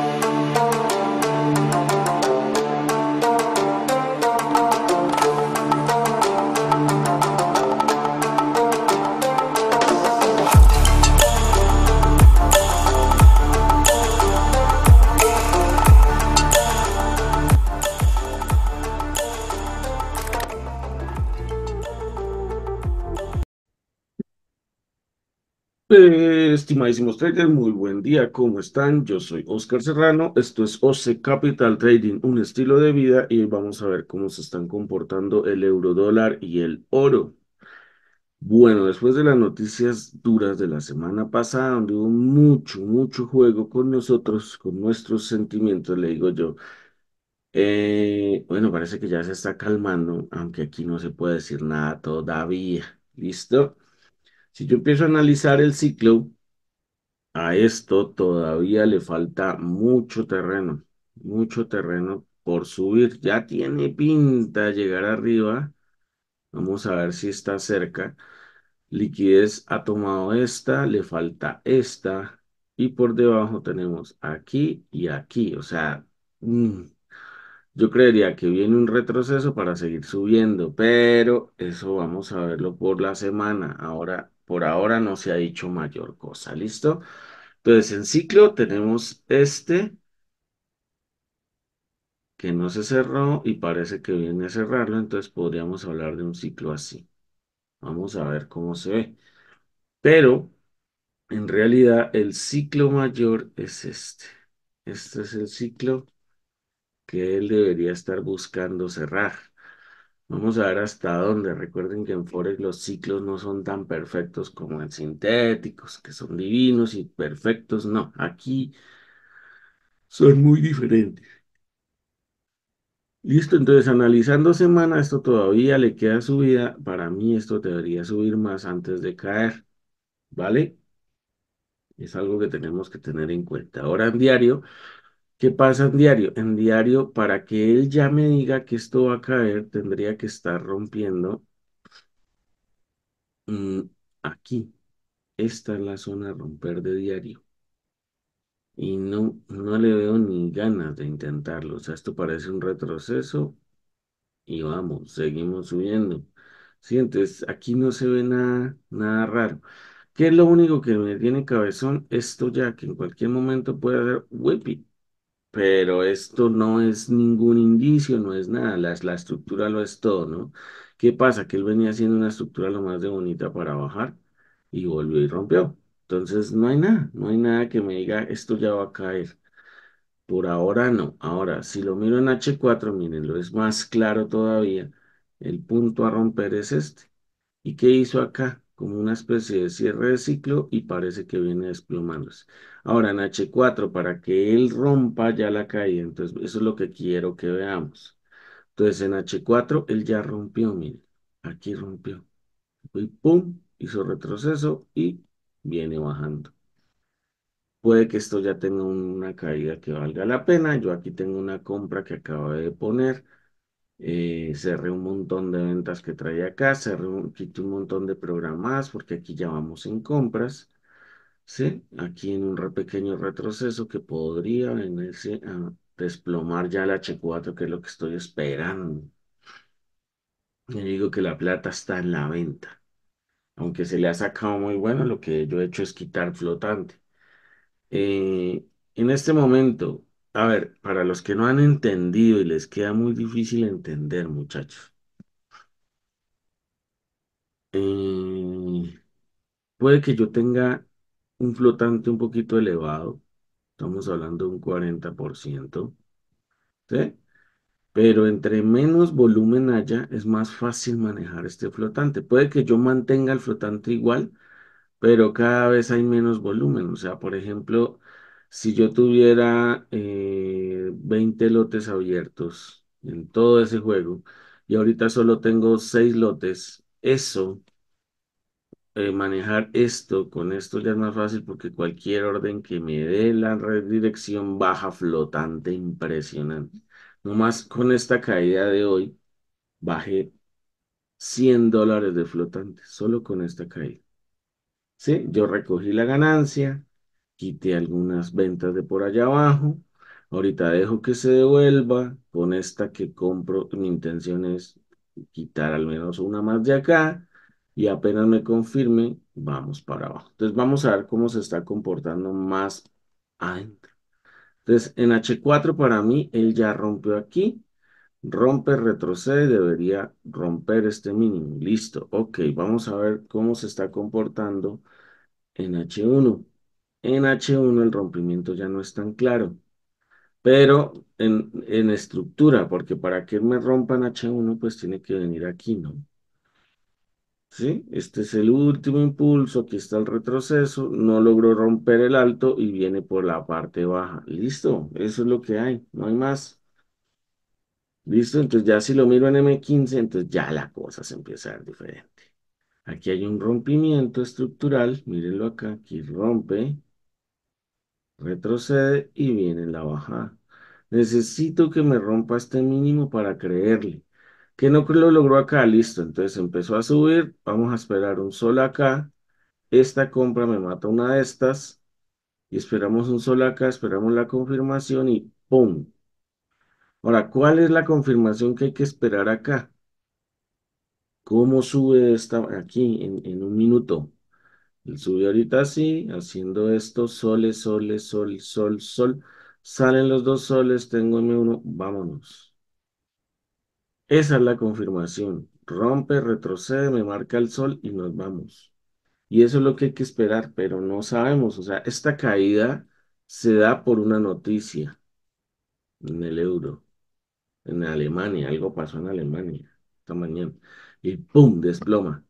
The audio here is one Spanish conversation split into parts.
Thank you. Estimadísimos traders, muy buen día, ¿cómo están? Yo soy Oscar Serrano, esto es OC Capital Trading, un estilo de vida y vamos a ver cómo se están comportando el euro dólar y el oro. Bueno, después de las noticias duras de la semana pasada, donde hubo mucho, mucho juego con nosotros, con nuestros sentimientos, le digo yo, eh, bueno, parece que ya se está calmando, aunque aquí no se puede decir nada todavía. ¿Listo? Si yo empiezo a analizar el ciclo, a esto todavía le falta mucho terreno, mucho terreno por subir. Ya tiene pinta llegar arriba. Vamos a ver si está cerca. Liquidez ha tomado esta, le falta esta. Y por debajo tenemos aquí y aquí. O sea, mm, yo creería que viene un retroceso para seguir subiendo, pero eso vamos a verlo por la semana. Ahora por ahora no se ha dicho mayor cosa, ¿listo? Entonces, en ciclo tenemos este que no se cerró y parece que viene a cerrarlo, entonces podríamos hablar de un ciclo así. Vamos a ver cómo se ve. Pero, en realidad, el ciclo mayor es este. Este es el ciclo que él debería estar buscando cerrar. Vamos a ver hasta dónde. Recuerden que en Forex los ciclos no son tan perfectos como en sintéticos, que son divinos y perfectos. No, aquí son muy diferentes. Listo, entonces analizando semana, esto todavía le queda subida. Para mí esto debería subir más antes de caer. ¿Vale? Es algo que tenemos que tener en cuenta. Ahora en diario, ¿Qué pasa en diario? En diario, para que él ya me diga que esto va a caer, tendría que estar rompiendo mm, aquí. Esta es la zona a romper de diario. Y no, no le veo ni ganas de intentarlo. O sea, esto parece un retroceso. Y vamos, seguimos subiendo. Sí, aquí no se ve nada, nada raro. ¿Qué es lo único que me tiene cabezón? Esto ya que en cualquier momento puede haber whippy pero esto no es ningún indicio, no es nada, la, estructura lo es todo, ¿no? ¿Qué pasa? Que él venía haciendo una estructura lo más de bonita para bajar y volvió y rompió. Entonces no hay nada, no hay nada que me diga esto ya va a caer. Por ahora no. Ahora, si lo miro en H4, miren lo es más claro todavía. El punto a romper es este. ¿Y qué hizo acá? como una especie de cierre de ciclo y parece que viene desplomándose. Ahora en H4, para que él rompa ya la caída, entonces eso es lo que quiero que veamos. Entonces en H4 él ya rompió, miren, aquí rompió. Y pum, hizo retroceso y viene bajando. Puede que esto ya tenga una caída que valga la pena. Yo aquí tengo una compra que acabo de poner eh, cerré un montón de ventas que traía acá, quité un montón de programas porque aquí ya vamos en compras, ¿sí? Aquí en un pequeño retroceso que podría venirse a desplomar ya el H4, que es lo que estoy esperando. Le digo que la plata está en la venta. Aunque se le ha sacado muy bueno, lo que yo he hecho es quitar flotante. Eh, en este momento, a ver, para los que no han entendido y les queda muy difícil entender, muchachos. Eh, puede que yo tenga un flotante un poquito elevado. Estamos hablando de un 40%. ¿Sí? Pero entre menos volumen haya, es más fácil manejar este flotante. Puede que yo mantenga el flotante igual, pero cada vez hay menos volumen. O sea, por ejemplo, si yo tuviera 20 eh, lotes abiertos en todo ese juego y ahorita solo tengo 6 lotes, eso, eh, manejar esto con esto ya es más fácil porque cualquier orden que me dé la redirección baja flotante, impresionante. Nomás con esta caída de hoy, bajé 100 dólares de flotante, solo con esta caída. ¿Sí? Yo recogí la ganancia, quité algunas ventas de por allá abajo. Ahorita dejo que se devuelva. Con esta que compro, mi intención es quitar al menos una más de acá. Y apenas me confirme, vamos para abajo. Entonces vamos a ver cómo se está comportando más adentro. Entonces en H4 para mí, él ya rompió aquí. Rompe, retrocede, debería romper este mínimo. Listo. Ok, vamos a ver cómo se está comportando en H1. En H1 el rompimiento ya no es tan claro, pero en, en estructura, porque para que me rompan H1, pues tiene que venir aquí, ¿no? ¿Sí? Este es el último impulso, aquí está el retroceso, no logró romper el alto y viene por la parte baja. Listo, eso es lo que hay, no hay más. Listo, entonces ya si lo miro en M15, entonces ya la cosa se empieza a ver diferente. Aquí hay un rompimiento estructural, mírenlo acá, aquí rompe, Retrocede y viene la bajada. Necesito que me rompa este mínimo para creerle. Que no lo logró acá, listo. Entonces empezó a subir. Vamos a esperar un sol acá. Esta compra me mata una de estas. Y esperamos un sol acá, esperamos la confirmación y ¡pum! Ahora, ¿cuál es la confirmación que hay que esperar acá? ¿Cómo sube esta aquí en, en un minuto? subió sube ahorita así, haciendo esto, soles, soles, sol, sol, sol. Salen los dos soles, tengo m uno, vámonos. Esa es la confirmación. Rompe, retrocede, me marca el sol y nos vamos. Y eso es lo que hay que esperar, pero no sabemos. O sea, esta caída se da por una noticia en el euro, en Alemania. Algo pasó en Alemania esta mañana. Y ¡pum! desploma.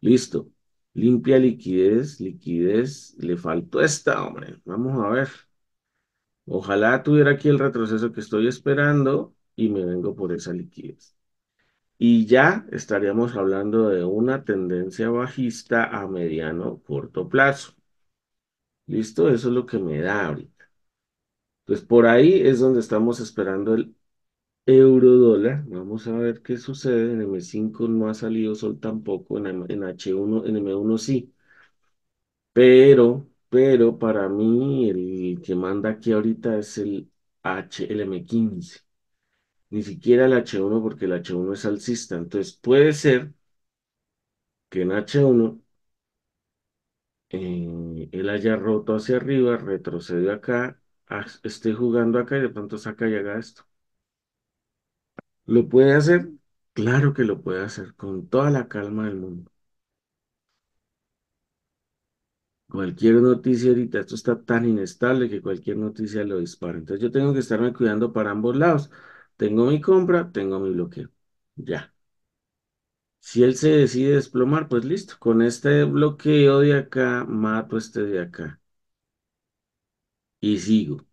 Listo. Limpia liquidez, liquidez, le faltó esta, hombre. Vamos a ver. Ojalá tuviera aquí el retroceso que estoy esperando y me vengo por esa liquidez. Y ya estaríamos hablando de una tendencia bajista a mediano corto plazo. ¿Listo? Eso es lo que me da ahorita. Entonces, pues por ahí es donde estamos esperando el Euro dólar, vamos a ver qué sucede. En M5 no ha salido sol tampoco, en, H1, en M1 sí. Pero, pero para mí el que manda aquí ahorita es el H, el M15. Ni siquiera el H1 porque el H1 es alcista. Entonces puede ser que en H1 eh, él haya roto hacia arriba, retrocedió acá, esté jugando acá y de pronto saca y haga esto. ¿Lo puede hacer? Claro que lo puede hacer, con toda la calma del mundo. Cualquier noticia ahorita, esto está tan inestable que cualquier noticia lo dispara. Entonces yo tengo que estarme cuidando para ambos lados. Tengo mi compra, tengo mi bloqueo. Ya. Si él se decide desplomar, pues listo. Con este bloqueo de acá, mato este de acá. Y sigo.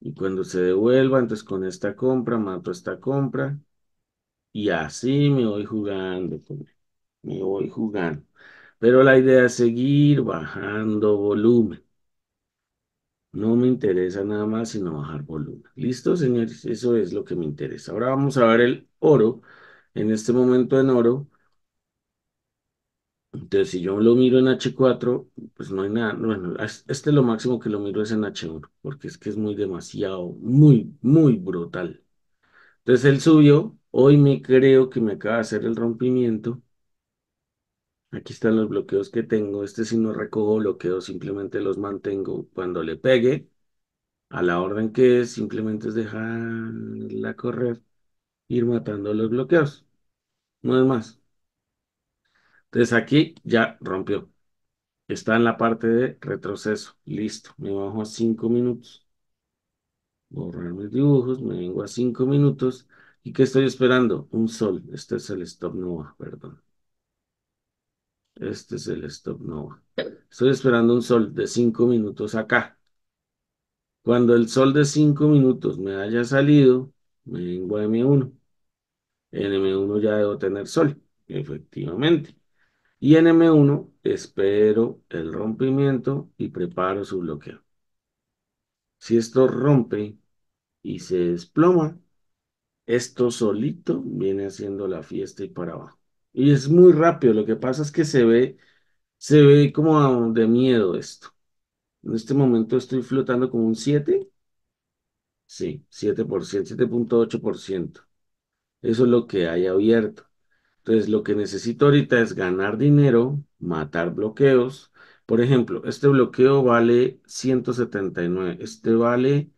Y cuando se devuelva, entonces con esta compra, mato esta compra. Y así me voy jugando, pues, me voy jugando. Pero la idea es seguir bajando volumen. No me interesa nada más sino bajar volumen. ¿Listo, señores? Eso es lo que me interesa. Ahora vamos a ver el oro. En este momento en oro entonces, si yo lo miro en H4, pues no hay nada. Bueno, este lo máximo que lo miro es en H1, porque es que es muy demasiado, muy, muy brutal. Entonces, el suyo. Hoy me creo que me acaba de hacer el rompimiento. Aquí están los bloqueos que tengo. Este si no recojo bloqueos, simplemente los mantengo. Cuando le pegue, a la orden que es, simplemente es dejarla correr, ir matando los bloqueos. No es más. Entonces aquí ya rompió. Está en la parte de retroceso. Listo. Me bajo a 5 minutos. Borrar mis dibujos. Me vengo a 5 minutos. ¿Y qué estoy esperando? Un sol. Este es el stop nova, perdón. Este es el stop nova. Estoy esperando un sol de 5 minutos acá. Cuando el sol de 5 minutos me haya salido, me vengo a M1. En M1 ya debo tener sol, efectivamente. Y en M1 espero el rompimiento y preparo su bloqueo. Si esto rompe y se desploma, esto solito viene haciendo la fiesta y para abajo. Y es muy rápido, lo que pasa es que se ve, se ve como de miedo esto. En este momento estoy flotando con un 7. Sí, 7%, 7.8%. Eso es lo que hay abierto. Entonces, lo que necesito ahorita es ganar dinero, matar bloqueos. Por ejemplo, este bloqueo vale 179, este vale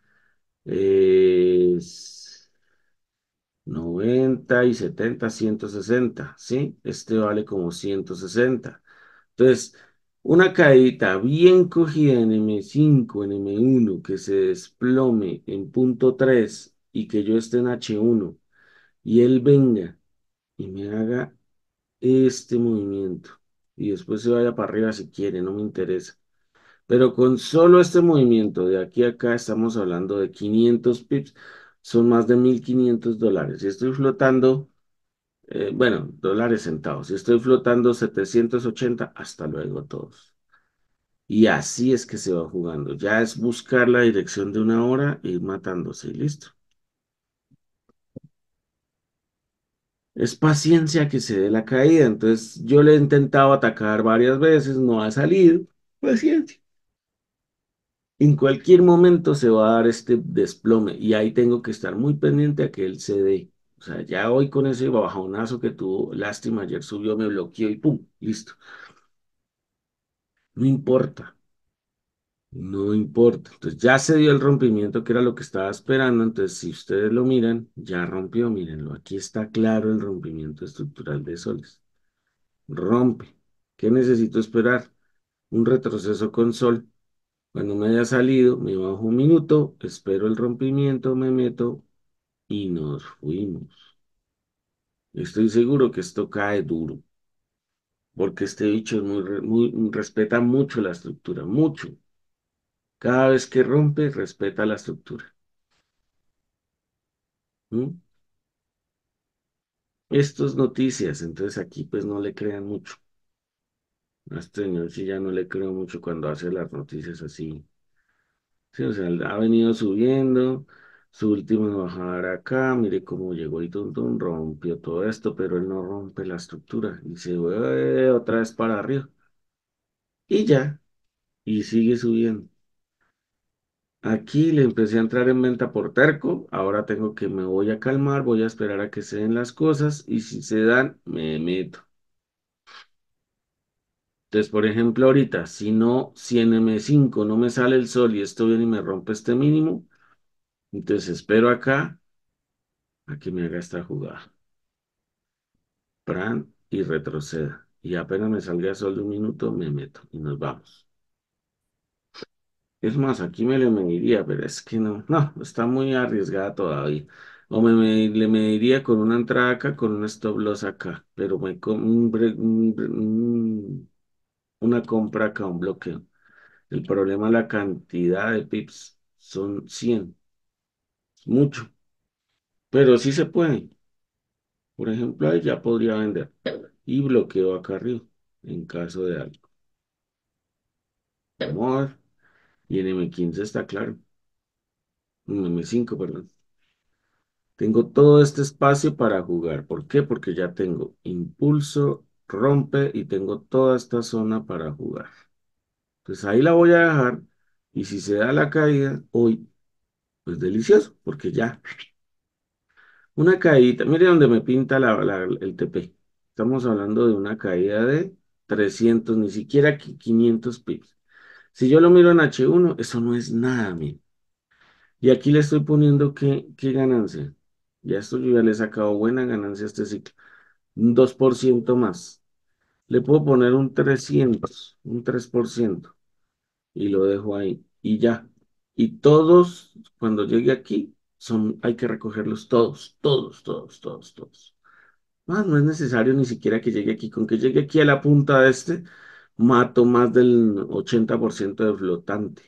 90 eh, y 70, 160, ¿sí? Este vale como 160. Entonces, una caída bien cogida en M5, en M1, que se desplome en punto 3 y que yo esté en H1 y él venga y me haga este movimiento. Y después se vaya para arriba si quiere, no me interesa. Pero con solo este movimiento de aquí a acá estamos hablando de 500 pips, son más de 1500 dólares. Y estoy flotando, eh, bueno, dólares centavos. Y estoy flotando 780, hasta luego todos. Y así es que se va jugando. Ya es buscar la dirección de una hora Y e ir matándose y listo. es paciencia que se dé la caída. Entonces yo le he intentado atacar varias veces, no ha salido. Paciencia. En cualquier momento se va a dar este desplome y ahí tengo que estar muy pendiente a que él se dé. O sea, ya hoy con ese bajonazo que tuvo, lástima, ayer subió, me bloqueó y pum, listo. No importa. No importa. Entonces ya se dio el rompimiento que era lo que estaba esperando. Entonces, si ustedes lo miran, ya rompió, mírenlo. Aquí está claro el rompimiento estructural de soles. Rompe. ¿Qué necesito esperar? Un retroceso con sol. Cuando me haya salido, me bajo un minuto, espero el rompimiento, me meto y nos fuimos. Estoy seguro que esto cae duro. Porque este bicho respeta mucho la estructura, mucho. Cada vez que rompe, respeta la estructura. ¿Mm? estos noticias, entonces aquí pues no le crean mucho. A este señor sí ya no le creo mucho cuando hace las noticias así. Sí, o sea, ha venido subiendo, su último bajar acá, mire cómo llegó y rompió todo esto, pero él no rompe la estructura y se vuelve otra vez para arriba. Y ya, y sigue subiendo. Aquí le empecé a entrar en venta por terco, ahora tengo que me voy a calmar, voy a esperar a que se den las cosas y si se dan, me meto. Entonces, por ejemplo, ahorita, si no, si en M5 no me sale el sol y esto viene y me rompe este mínimo, entonces espero acá a que me haga esta jugada. Pran y retroceda. Y apenas me salga sol de un minuto, me meto y nos vamos. Es más, aquí me lo mediría, pero es que no, no, está muy arriesgada todavía. O me, me- le mediría con una entrada acá, con un stop loss acá, pero me una compra acá, un bloqueo. El problema es la cantidad de pips, son 100, mucho, pero sí se puede. Por ejemplo, ahí ya podría vender y bloqueo acá arriba en caso de algo. Amor. Y en M15 está claro. En M5, perdón. Tengo todo este espacio para jugar. ¿Por qué? Porque ya tengo impulso, rompe y tengo toda esta zona para jugar. Entonces ahí la voy a dejar y si se da la caída hoy, pues delicioso, porque ya. Una caída, mire dónde me pinta el TP. Estamos hablando de una caída de 300, ni siquiera 500 pips. Si yo lo miro en H1, eso no es nada, miren. Y aquí le estoy poniendo qué, qué ganancia. Ya esto yo ya le he sacado buena ganancia a este ciclo. Un 2% más. Le puedo poner un 300, un 3%. Y lo dejo ahí. Y ya. Y todos, cuando llegue aquí, son, hay que recogerlos todos, todos, todos, todos, todos. Más no es necesario ni siquiera que llegue aquí. Con que llegue aquí a la punta de este, mato más del 80% de flotante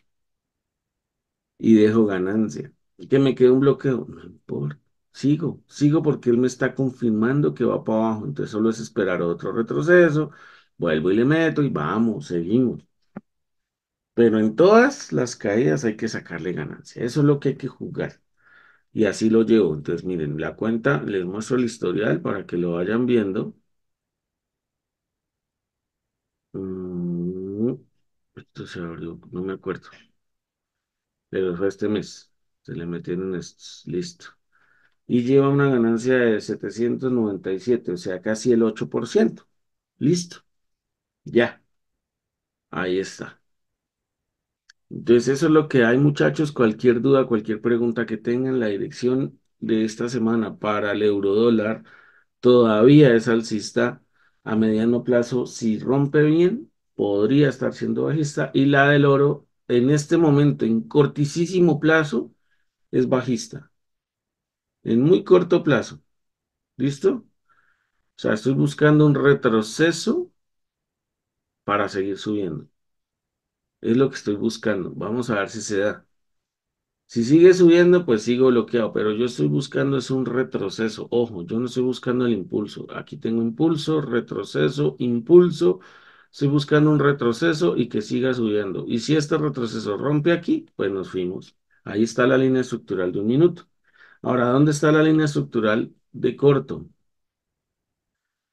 y dejo ganancia. Y Que me quede un bloqueo, no importa. Sigo, sigo porque él me está confirmando que va para abajo. Entonces solo es esperar otro retroceso, vuelvo y le meto y vamos, seguimos. Pero en todas las caídas hay que sacarle ganancia. Eso es lo que hay que jugar. Y así lo llevo. Entonces, miren, la cuenta, les muestro el historial para que lo vayan viendo. no me acuerdo. Pero fue este mes, se le metieron estos, listo. Y lleva una ganancia de 797, o sea, casi el 8%. Listo. Ya. Ahí está. Entonces, eso es lo que hay, muchachos. Cualquier duda, cualquier pregunta que tengan, la dirección de esta semana para el eurodólar todavía es alcista a mediano plazo. Si rompe bien, podría estar siendo bajista y la del oro en este momento, en cortísimo plazo, es bajista. En muy corto plazo. ¿Listo? O sea, estoy buscando un retroceso para seguir subiendo. Es lo que estoy buscando. Vamos a ver si se da. Si sigue subiendo, pues sigo bloqueado, pero yo estoy buscando es un retroceso. Ojo, yo no estoy buscando el impulso. Aquí tengo impulso, retroceso, impulso, Estoy buscando un retroceso y que siga subiendo. Y si este retroceso rompe aquí, pues nos fuimos. Ahí está la línea estructural de un minuto. Ahora, ¿dónde está la línea estructural de corto?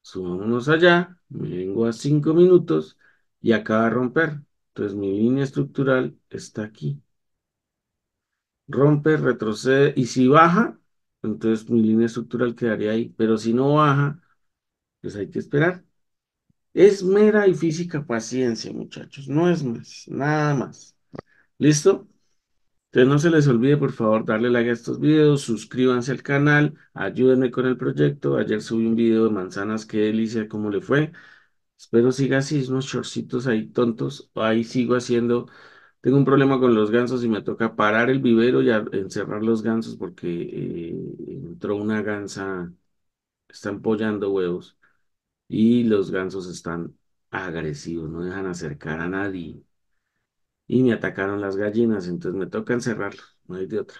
Subámonos allá, me vengo a cinco minutos y acaba de romper. Entonces mi línea estructural está aquí. Rompe, retrocede y si baja, entonces mi línea estructural quedaría ahí. Pero si no baja, pues hay que esperar. Es mera y física paciencia, muchachos, no es más, nada más. ¿Listo? Entonces no se les olvide, por favor, darle like a estos videos, suscríbanse al canal, ayúdenme con el proyecto. Ayer subí un video de manzanas, qué delicia, cómo le fue. Espero siga así, unos chorcitos ahí tontos. Ahí sigo haciendo. Tengo un problema con los gansos y me toca parar el vivero y encerrar los gansos porque eh, entró una gansa, está empollando huevos. Y los gansos están agresivos, no dejan acercar a nadie. Y me atacaron las gallinas, entonces me toca encerrarlos, no hay de otra.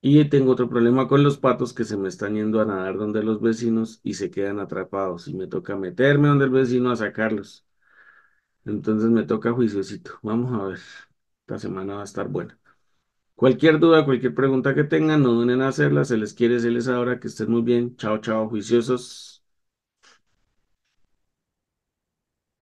Y tengo otro problema con los patos que se me están yendo a nadar donde los vecinos y se quedan atrapados. Y me toca meterme donde el vecino a sacarlos. Entonces me toca juiciosito. Vamos a ver. Esta semana va a estar buena. Cualquier duda, cualquier pregunta que tengan, no duden en hacerla. Se les quiere, se les adora. Que estén muy bien. Chao, chao, juiciosos.